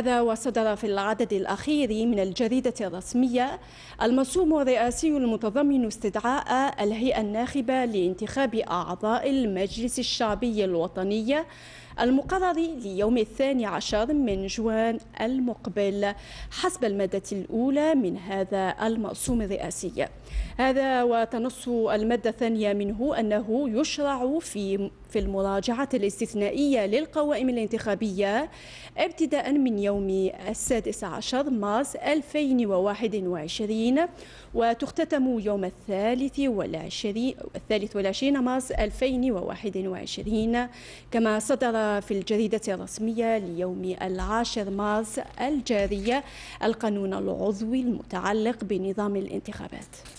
هذا وصدر في العدد الأخير من الجريدة الرسمية المرسوم الرئاسي المتضمن استدعاء الهيئة الناخبة لانتخاب أعضاء المجلس الشعبي الوطني المقرر ليوم الثاني عشر من جوان المقبل حسب المادة الأولى من هذا المرسوم الرئاسي هذا وتنص المادة الثانية منه أنه يشرع في في المراجعة الاستثنائية للقوائم الانتخابية ابتداء من يوم اليوم السادس عشر مارس 2021 وتختتم يوم الثالث والعشرين الثالث والعشرين مارس 2021 كما صدر في الجريدة الرسمية ليوم العاشر مارس الجارية القانون العضوي المتعلق بنظام الانتخابات